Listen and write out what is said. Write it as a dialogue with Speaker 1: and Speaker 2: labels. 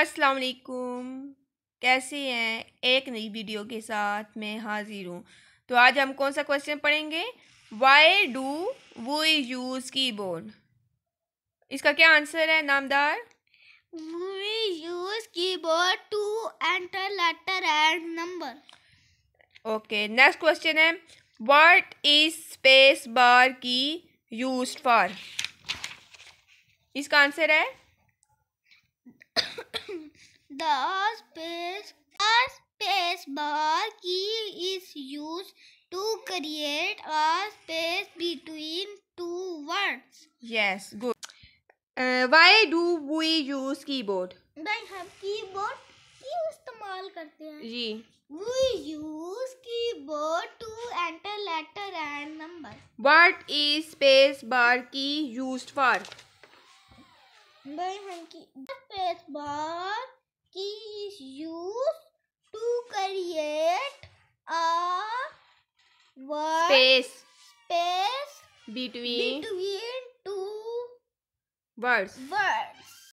Speaker 1: अस्सलाम वालेकुम कैसे हैं एक नई वीडियो के साथ मैं हाज़िर हूँ तो आज हम कौन सा क्वेश्चन पढ़ेंगे why do we use keyboard इसका क्या आंसर है नामदार
Speaker 2: we use 
Speaker 1: keyboard to enter letter and number okay next question है what is space bar key use for इसका आंसर है
Speaker 2: The space a space bar key is used to create a space between two words.
Speaker 1: Yes, good. Uh, why do we use keyboard?
Speaker 2: भाई हम keyboard क्यों इस्तेमाल करते हैं? जी. We use keyboard to enter letter and number.
Speaker 1: What is space bar key used for?
Speaker 2: भाई हम की space bar key is used to create a word space space
Speaker 1: between
Speaker 2: between two words words